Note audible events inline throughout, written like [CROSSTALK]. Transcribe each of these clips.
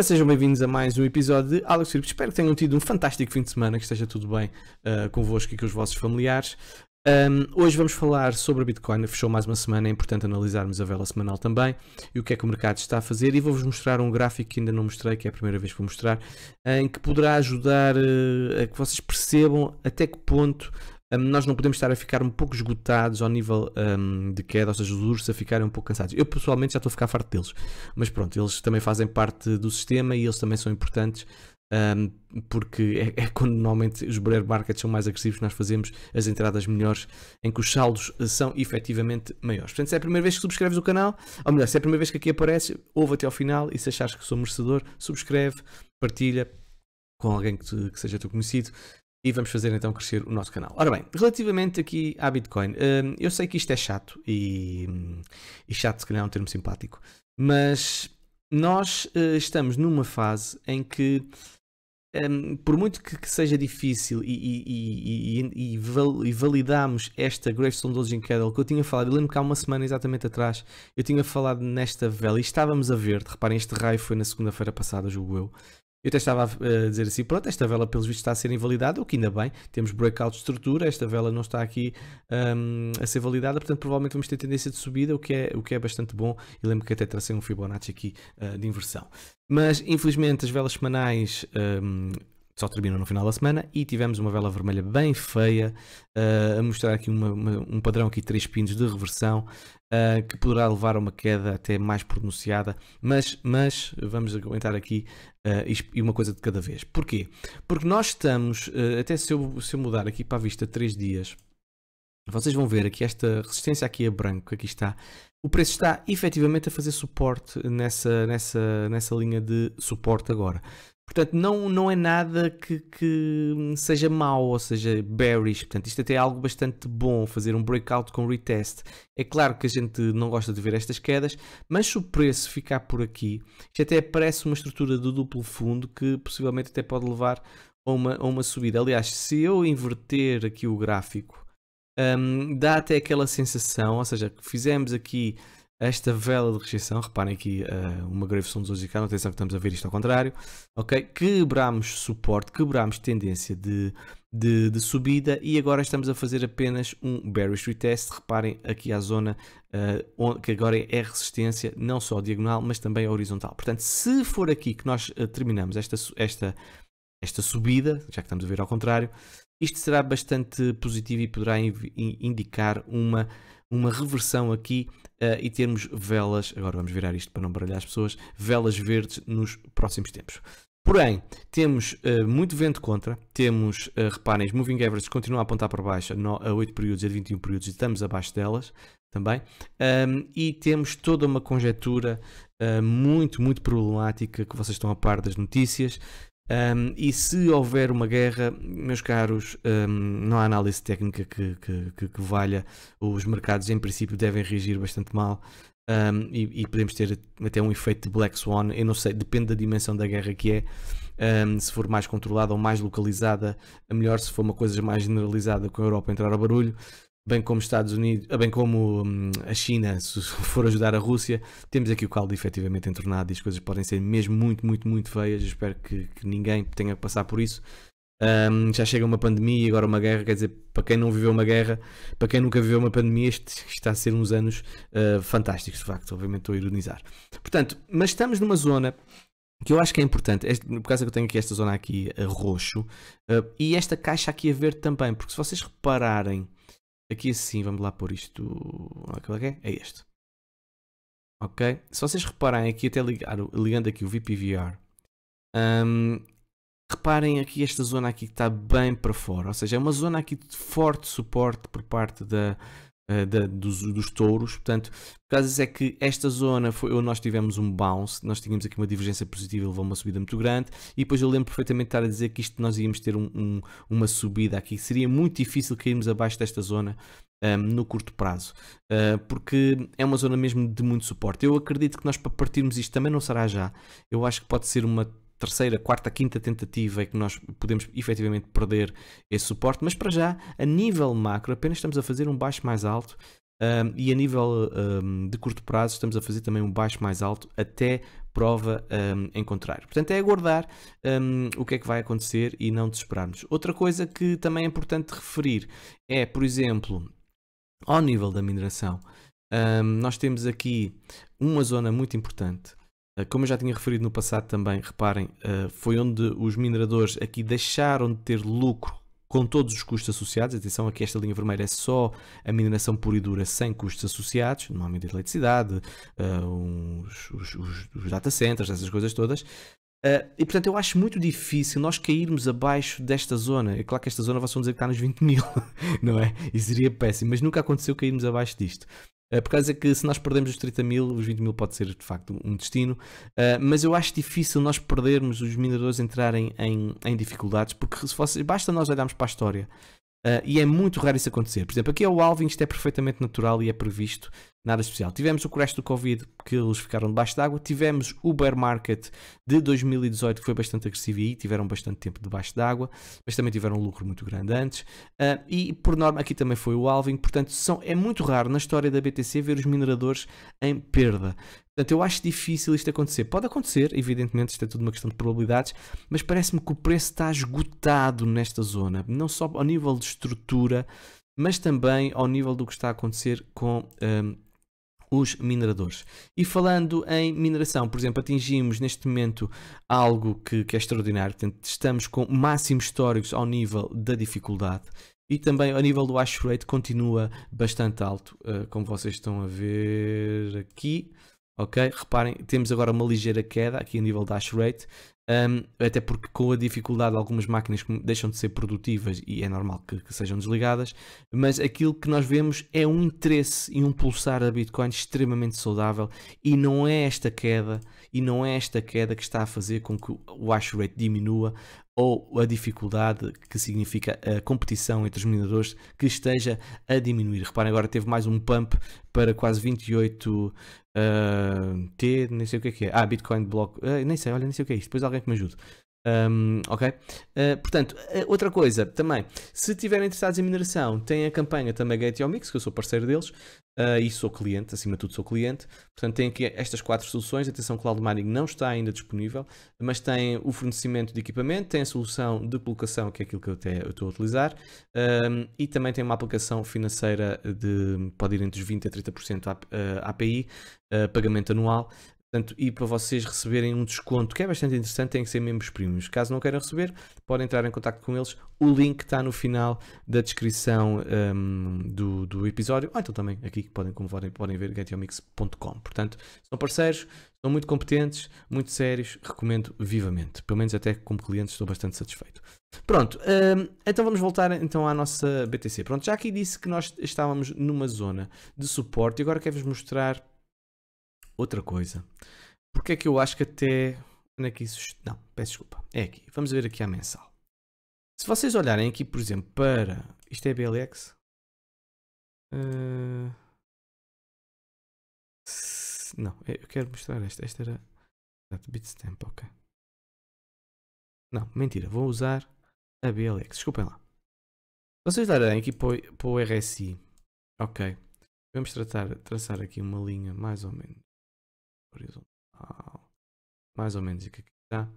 Ora, sejam bem-vindos a mais um episódio de Alex Circo. Espero que tenham tido um fantástico fim de semana, que esteja tudo bem uh, convosco e com os vossos familiares. Um, hoje vamos falar sobre a Bitcoin. Fechou mais uma semana, é importante analisarmos a vela semanal também e o que é que o mercado está a fazer. E vou-vos mostrar um gráfico que ainda não mostrei, que é a primeira vez que vou mostrar, em que poderá ajudar uh, a que vocês percebam até que ponto nós não podemos estar a ficar um pouco esgotados ao nível um, de queda, ou seja, os ursos a ficarem um pouco cansados. Eu pessoalmente já estou a ficar farto deles, mas pronto, eles também fazem parte do sistema e eles também são importantes. Um, porque é, é, quando normalmente os bear markets são mais agressivos, nós fazemos as entradas melhores, em que os saldos eh, são efetivamente maiores. Portanto, se é a primeira vez que subscreves o canal, ou melhor, se é a primeira vez que aqui aparece, ouve até ao final e se achares que sou merecedor, subscreve, partilha com alguém que, te, que seja teu conhecido e vamos fazer então crescer o nosso canal. Ora bem, relativamente aqui à Bitcoin, hum, eu sei que isto é chato e, e chato se calhar é um termo simpático, mas nós eh, estamos numa fase em que hum, por muito que, seja difícil e, e, e, e, validamos esta Gravestone Dodging Kettle que eu tinha falado, eu lembro que há uma semana exatamente atrás eu tinha falado nesta vela e estávamos a ver, reparem, este raio foi na segunda-feira passada, julgo eu, eu até estava eh, a dizer assim: pronto, esta vela, pelos vistos, está a ser invalidada, o que ainda bem, temos breakout de estrutura, esta vela não está aqui um, a ser validada, portanto, provavelmente vamos ter tendência de subida, o que é, o que é bastante bom. E lembro que até tracei um Fibonacci aqui uh, de inversão. Mas, infelizmente, as velas semanais. Um, só terminam no final da semana e tivemos uma vela vermelha bem feia uh, a mostrar aqui uma, uma, um padrão aqui três pinos de reversão uh, que poderá levar a uma queda até mais pronunciada mas mas vamos aguentar aqui Uh, e uma coisa de cada vez. Porquê? Porque nós estamos, uh, até se eu, se eu mudar aqui para a vista 3 dias, vocês vão ver aqui esta resistência aqui a branco, aqui está. O preço está efetivamente a fazer suporte nessa, nessa, nessa linha de suporte agora. Portanto, não, não é nada que, que seja mau, ou seja, bearish. Portanto, isto até é algo bastante bom, fazer um breakout com retest. É claro que a gente não gosta de ver estas quedas, mas se o preço ficar por aqui, isto até parece uma estrutura do duplo fundo que possivelmente até pode levar a uma, a uma subida. Aliás, se eu inverter aqui o gráfico, um, dá até aquela sensação, ou seja, que fizemos aqui esta vela de rejeição, reparem aqui uh, uma gravação musical, atenção que estamos a ver isto ao contrário, ok? Quebramos suporte, quebramos tendência de, de, de, subida e agora estamos a fazer apenas um bearish retest, reparem aqui a zona uh, eh, onde, que agora é resistência, não só diagonal, mas também horizontal. Portanto, se for aqui que nós uh, terminamos esta, esta, esta subida, já que estamos a ver ao contrário, isto será bastante positivo e poderá indicar uma uma reversão aqui uh, e termos velas, agora vamos virar isto para não baralhar as pessoas, velas verdes nos próximos tempos. Porém, temos uh, muito vento contra, temos, uh, reparem, os moving averages continuam a apontar para baixo no, a 8 períodos e a 21 períodos e estamos abaixo delas também, um, ehm, e temos toda uma conjectura uh, muito, muito problemática que vocês estão a par das notícias, um, e se houver uma guerra, meus caros, um, não há análise técnica que, que, que, que, valha. Os mercados, em princípio, devem reagir bastante mal. Um, e, e, podemos ter até um efeito de Black Swan. Eu não sei, depende da dimensão da guerra que é. se for mais controlada ou mais localizada, melhor. Se for uma coisa mais generalizada com a Europa entrar ao barulho, bem como Estados Unidos, ah, bem como hum, a China, se [LAUGHS] for ajudar a Rússia, temos aqui o caldo efetivamente entornado e as coisas podem ser mesmo muito, muito, muito feias. espero que, que, ninguém tenha que passar por isso. Um, já chega uma pandemia e agora uma guerra, quer dizer, para quem não viveu uma guerra, para quem nunca viveu uma pandemia, este [LAUGHS] está a ser uns anos uh, fantásticos, de facto, obviamente estou a ironizar. Portanto, mas estamos numa zona que eu acho que é importante, este, por causa que eu tenho aqui esta zona aqui a eh, roxo, uh, e esta caixa aqui a verde também, porque se vocês repararem, Aqui assim, vamos lá pôr isto. É este. Ok? Se vocês reparem aqui, até ligar, ligando aqui o VPVR, um, reparem aqui esta zona aqui que está bem para fora. Ou seja, é uma zona aqui de forte suporte por parte da, eh, da, dos, dos touros. Portanto, o caso é que esta zona foi onde nós tivemos um bounce, nós tínhamos aqui uma divergência positiva, levou uma subida muito grande, e depois eu lembro perfeitamente de estar a dizer que isto nós íamos ter um, um, uma subida aqui, seria muito difícil cairmos abaixo desta zona, um, ehm, no curto prazo, uh, porque é uma zona mesmo de muito suporte. Eu acredito que nós, para partirmos isto, também não será já. Eu acho que pode ser uma terceira, quarta, quinta tentativa é que nós podemos efetivamente perder esse suporte, mas para já, a nível macro, apenas estamos a fazer um baixo mais alto um, e a nível um, de curto prazo estamos a fazer também um baixo mais alto até prova um, em contrário. Portanto, é aguardar o que é que vai acontecer e não desesperarmos. Outra coisa que também é importante referir é, por exemplo, ao nível da mineração, nós temos aqui uma zona muito importante eh, como eu já tinha referido no passado também, reparem, eh, foi onde os mineradores aqui deixaram de ter lucro com todos os custos associados. Atenção aqui esta linha vermelha é só a mineração pura e dura sem custos associados, normalmente de eletricidade, eh, os, os, os, data centers, essas coisas todas. e portanto eu acho muito difícil nós cairmos abaixo desta zona. É claro que esta zona vocês vão dizer que está nos 20 mil, [LAUGHS] não é? E seria péssimo, mas nunca aconteceu cairmos abaixo disto. Eh, por causa que se nós perdemos os 30 mil, os 20 mil pode ser de facto um destino, eh, mas eu acho difícil nós perdermos os mineradores entrarem em, em dificuldades, porque se fosse, basta nós olharmos para a história. Eh, e é muito raro isso acontecer. Por exemplo, aqui é o Alvin isto é perfeitamente natural e é previsto. Nada especial. Tivemos o crash do Covid, que eles ficaram debaixo d'água. Tivemos o bear market de 2018, que foi bastante agressivo e aí tiveram bastante tempo debaixo d'água, mas também tiveram um lucro muito grande antes. Uh, e por norma, aqui também foi o alvin Portanto, são, é muito raro na história da BTC ver os mineradores em perda. Portanto, eu acho difícil isto acontecer. Pode acontecer, evidentemente, isto é tudo uma questão de probabilidades, mas parece-me que o preço está esgotado nesta zona, não só ao nível de estrutura, mas também ao nível do que está a acontecer com. Um, ah, os mineradores. E falando em mineração, por exemplo, atingimos neste momento algo que, que é extraordinário, portanto, estamos com máximos históricos ao nível da dificuldade e também ao nível do hash rate continua bastante alto, eh, como vocês estão a ver aqui ok? Reparem, temos agora uma ligeira queda aqui a nível dash rate, um, até porque com a dificuldade algumas máquinas deixam de ser produtivas e é normal que, que, sejam desligadas, mas aquilo que nós vemos é um interesse e um pulsar da Bitcoin extremamente saudável e não é esta queda e não é esta queda que está a fazer com que o hash rate diminua ou a dificuldade que significa a competição entre os mineradores que esteja a diminuir. Reparem agora teve mais um pump para quase 28 T, nem sei o que é que é. Ah, Bitcoin Block. Uh, nem sei, olha, nem sei o que é isto. Depois alguém que me ajude. Um, ok? Uh, portanto, ah, outra coisa também, se estiverem interessados em mineração, tem a campanha também Gate Mix, que eu sou parceiro deles uh, e sou cliente, acima de tudo sou cliente. Portanto, tem aqui estas quatro soluções. Atenção, Cloud Mining não está ainda disponível, mas tem o fornecimento de equipamento, tem a solução de colocação, que é aquilo que eu, até, eu estou a utilizar, um, e também tem uma aplicação financeira de pode ir entre os 20% a 30% API, uh, pagamento anual, Portanto, e para vocês receberem um desconto que é bastante interessante, têm que ser membros premiums. Caso não queiram receber, podem entrar em contato com eles. O link está no final da descrição um, do, do episódio. Ou ah, então também aqui podem, como podem, podem ver, getiomix.com. Portanto, são parceiros, são muito competentes, muito sérios. Recomendo vivamente. Pelo menos até como cliente estou bastante satisfeito. Pronto, um, então vamos voltar então à nossa BTC. Pronto, já aqui disse que nós estávamos numa zona de suporte e agora quero-vos mostrar outra coisa. Porque é que eu acho que até. Onde é que isso. Não, peço desculpa. É aqui. Vamos ver aqui a mensal. Se vocês olharem aqui, por exemplo, para. Isto é BLX? Uh... Eh, não, é, eu quero mostrar esta. Esta era. Bitstamp, ok. Não, mentira. Vou usar a BLX. Desculpem lá. Vocês olharem aqui para o, para o RSI. Ok. Vamos tratar, traçar aqui uma linha mais ou menos horizontal. Mais ou menos aqui está.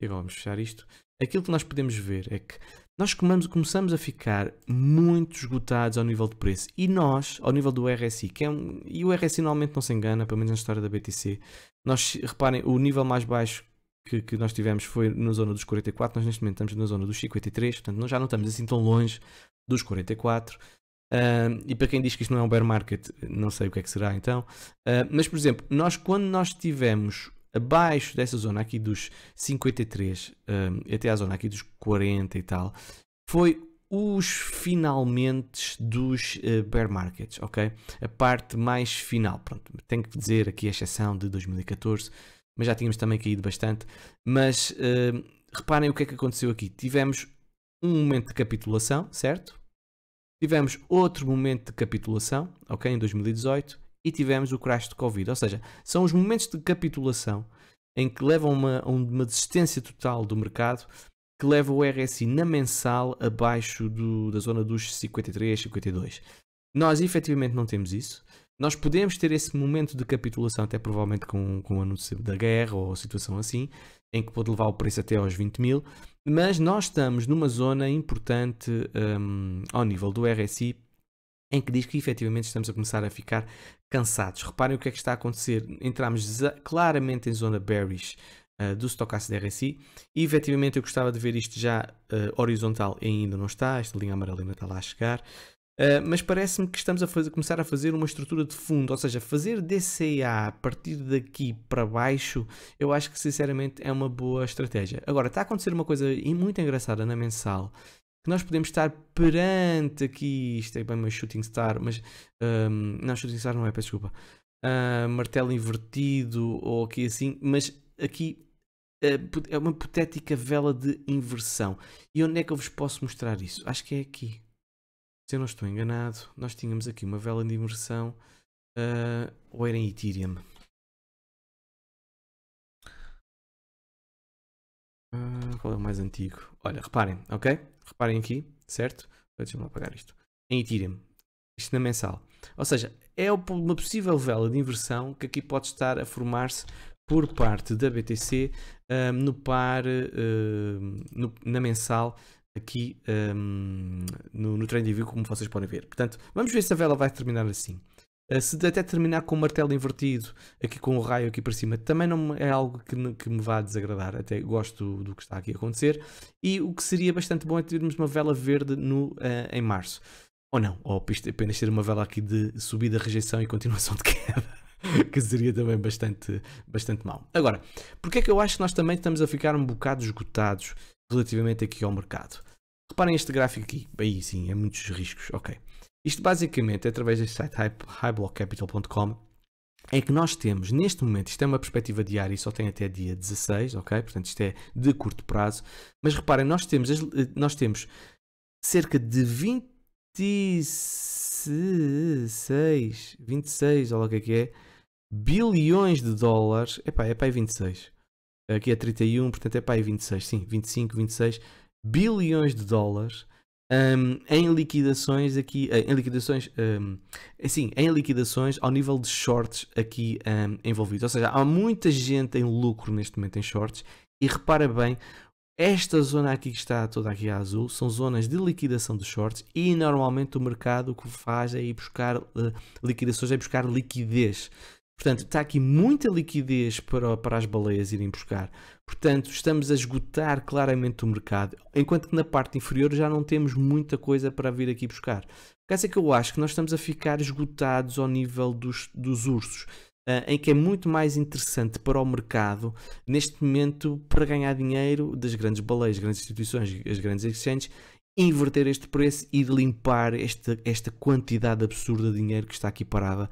E agora é vamos fechar isto. Aquilo que nós podemos ver é que nós começamos a ficar muito esgotados ao nível de preço. E nós, ao nível do RSI, que é um, e o RSI normalmente não se engana, pelo menos na história da BTC, nós, reparem, o nível mais baixo que, que, nós tivemos foi na zona dos 44, nós neste momento estamos na zona dos 53, portanto nós já não estamos assim tão longe dos 44. Uh, e para quem diz que isto não é um bear market, não sei o que é que será então. Uh, mas, por exemplo, nós quando nós estivemos abaixo dessa zona aqui dos 53 um, até à zona aqui dos 40 e tal, foi os finalmente dos uh, bear markets, ok? A parte mais final, pronto, tenho que dizer aqui a exceção de 2014, mas já tínhamos também caído bastante. Mas uh, reparem o que é que aconteceu aqui. Tivemos um momento de capitulação, certo? Tivemos outro momento de capitulação, ok, em 2018, e tivemos o crash de Covid. Ou seja, são os momentos de capitulação em que levam a uma, uma desistência total do mercado que leva o RSI na mensal abaixo do, da zona dos 53, 52. Nós efetivamente não temos isso. Nós podemos ter esse momento de capitulação, até provavelmente com, com o anúncio da guerra ou situação assim, em que pode levar o preço até aos 20 mil, mas nós estamos numa zona importante um, ao nível do RSI em que diz que efetivamente estamos a começar a ficar cansados. Reparem o que é que está a acontecer. Entramos claramente em zona bearish uh, do stochastic RSI e efetivamente eu gostava de ver isto já uh, horizontal e ainda não está. Esta linha amarela ainda está lá a chegar. Eh, mas parece-me que estamos a fazer, começar a fazer uma estrutura de fundo, ou seja, fazer DCA a partir daqui para baixo, eu acho que sinceramente é uma boa estratégia. Agora, está a acontecer uma coisa muito engraçada na mensal, que nós podemos estar perante aqui, isto é bem uma shooting star, mas um, ehm, não, shooting star não é, peço desculpa, uh, martelo invertido ou aqui assim, mas aqui uh, é uma hipotética vela de inversão. E onde é que eu vos posso mostrar isso? Acho que é aqui se eu não estou enganado, nós tínhamos aqui uma vela de imersão, uh, ou era em Ethereum? Uh, qual é o mais antigo? Olha, reparem, ok? Reparem aqui, certo? Deixa-me apagar isto. Em Ethereum, isto na mensal. Ou seja, é uma possível vela de inversão que aqui pode estar a formar-se por parte da BTC um, ah, no par, no, na mensal aqui um, no, no trem de envio, como vocês podem ver. Portanto, vamos ver se a vela vai terminar assim. Eh, se até terminar com o martelo invertido, aqui com o raio aqui para cima, também não é algo que, me, que me vá desagradar. Até gosto do, que está aqui a acontecer. E o que seria bastante bom é termos uma vela verde no, uh, em março. Ou não, ou apenas ter uma vela aqui de subida, rejeição e continuação de [LAUGHS] queda que seria também bastante, bastante mal Agora, porque é que eu acho que nós também estamos a ficar um bocado esgotados relativamente aqui ao mercado. Reparem este gráfico aqui, aí sim, é muitos riscos, ok. Isto basicamente é através deste site highblockcapital.com é que nós temos neste momento, isto é uma perspectiva diária e só tem até dia 16, ok? Portanto isto é de curto prazo, mas reparem, nós temos, eh, nós temos cerca de 26, 26, olha o que é que é, bilhões de dólares, epá, é para 26, aqui é 31, portanto é para aí 26, sim, 25, 26 bilhões de dólares um, em liquidações aqui, eh, em liquidações, um, é em liquidações ao nível de shorts aqui um, envolvidos. Ou seja, há muita gente em lucro neste momento em shorts e repara bem, esta zona aqui que está toda aqui a azul são zonas de liquidação de shorts e normalmente o mercado o que faz é ir buscar uh, liquidações, é buscar liquidez. Portanto, está aqui muita liquidez para, para as baleias irem buscar. Portanto, estamos a esgotar claramente o mercado, enquanto que na parte inferior já não temos muita coisa para vir aqui buscar. O caso é que eu acho que nós estamos a ficar esgotados ao nível dos, dos ursos. Uh, em que é muito mais interessante para o mercado, neste momento, para ganhar dinheiro das grandes baleias, grandes instituições, as grandes exchanges, inverter este preço e limpar esta, esta quantidade absurda de dinheiro que está aqui parada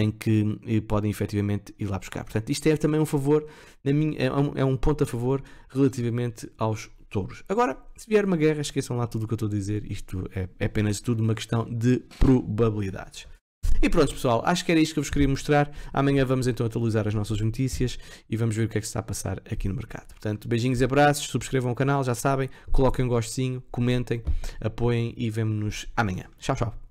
em que eh, podem efetivamente ir lá buscar. Portanto, isto é também um favor, na minha, é, é, um, ponto a favor relativamente aos touros. Agora, se vier uma guerra, esqueçam lá tudo o que eu estou a dizer, isto é, é apenas tudo uma questão de probabilidades. E pronto, pessoal, acho que era isto que eu vos queria mostrar. Amanhã vamos então atualizar as nossas notícias e vamos ver o que é que está a passar aqui no mercado. Portanto, beijinhos e abraços, subscrevam o canal, já sabem, coloquem um gostozinho, comentem, apoiem e vemo-nos amanhã. Tchau, tchau.